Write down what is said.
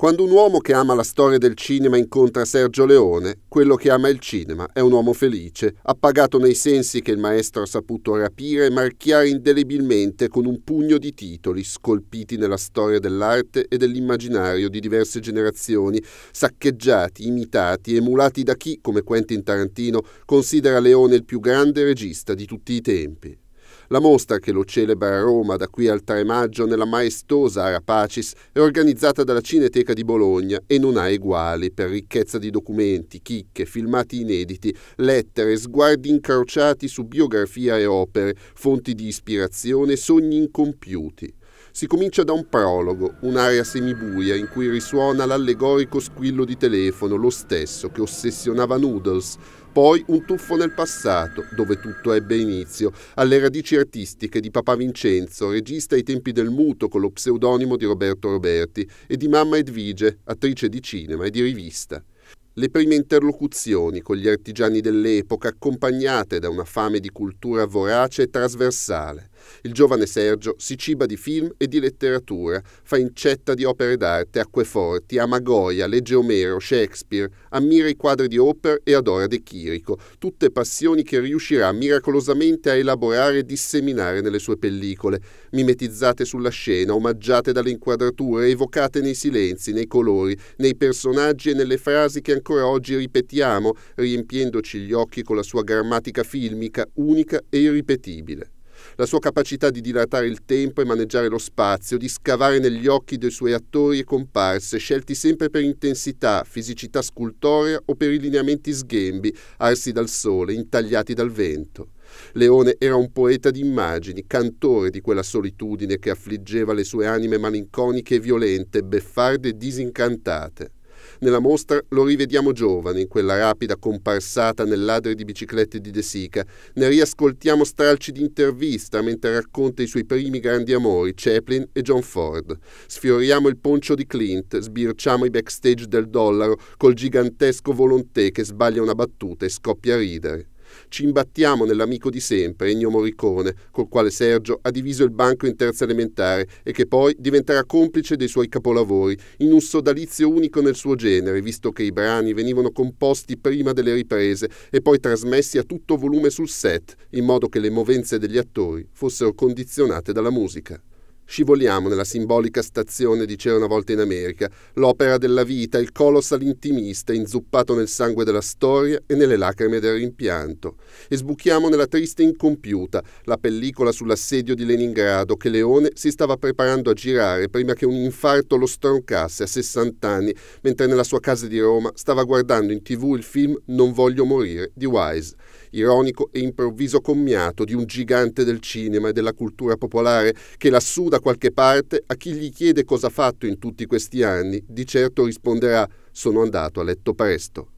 Quando un uomo che ama la storia del cinema incontra Sergio Leone, quello che ama il cinema è un uomo felice, appagato nei sensi che il maestro ha saputo rapire e marchiare indelebilmente con un pugno di titoli scolpiti nella storia dell'arte e dell'immaginario di diverse generazioni, saccheggiati, imitati, emulati da chi, come Quentin Tarantino, considera Leone il più grande regista di tutti i tempi. La mostra che lo celebra a Roma da qui al 3 maggio nella maestosa Ara Pacis è organizzata dalla Cineteca di Bologna e non ha eguali per ricchezza di documenti, chicche, filmati inediti, lettere, sguardi incrociati su biografia e opere, fonti di ispirazione, sogni incompiuti. Si comincia da un prologo, un'area semibuia in cui risuona l'allegorico squillo di telefono, lo stesso che ossessionava Noodles, poi un tuffo nel passato, dove tutto ebbe inizio, alle radici artistiche di papà Vincenzo, regista ai tempi del muto con lo pseudonimo di Roberto Roberti, e di mamma Edvige, attrice di cinema e di rivista. Le prime interlocuzioni con gli artigiani dell'epoca accompagnate da una fame di cultura vorace e trasversale. Il giovane Sergio si ciba di film e di letteratura, fa incetta di opere d'arte, acqueforti, ama Goya, legge Omero, Shakespeare, ammira i quadri di Hopper e adora De Chirico, tutte passioni che riuscirà miracolosamente a elaborare e disseminare nelle sue pellicole, mimetizzate sulla scena, omaggiate dalle inquadrature, evocate nei silenzi, nei colori, nei personaggi e nelle frasi che ancora oggi ripetiamo, riempiendoci gli occhi con la sua grammatica filmica unica e irripetibile la sua capacità di dilatare il tempo e maneggiare lo spazio, di scavare negli occhi dei suoi attori e comparse, scelti sempre per intensità, fisicità scultorea o per i lineamenti sghembi, arsi dal sole, intagliati dal vento. Leone era un poeta di immagini, cantore di quella solitudine che affliggeva le sue anime malinconiche e violente, beffarde e disincantate. Nella mostra lo rivediamo giovane in quella rapida comparsata nel ladri di biciclette di De Sica. Ne riascoltiamo stralci di intervista mentre racconta i suoi primi grandi amori, Chaplin e John Ford. Sfioriamo il poncio di Clint, sbirciamo i backstage del dollaro col gigantesco Volontè che sbaglia una battuta e scoppia a ridere. Ci imbattiamo nell'amico di sempre, Ennio Morricone, col quale Sergio ha diviso il banco in terza elementare e che poi diventerà complice dei suoi capolavori, in un sodalizio unico nel suo genere, visto che i brani venivano composti prima delle riprese e poi trasmessi a tutto volume sul set, in modo che le movenze degli attori fossero condizionate dalla musica. Scivoliamo nella simbolica stazione diceva una volta in America, l'opera della vita, il colossal intimista inzuppato nel sangue della storia e nelle lacrime del rimpianto. E sbuchiamo nella triste incompiuta, la pellicola sull'assedio di Leningrado che Leone si stava preparando a girare prima che un infarto lo stroncasse a 60 anni, mentre nella sua casa di Roma stava guardando in tv il film Non voglio morire di Wise, ironico e improvviso commiato di un gigante del cinema e della cultura popolare che lassù da qualche parte, a chi gli chiede cosa ha fatto in tutti questi anni, di certo risponderà sono andato a letto presto.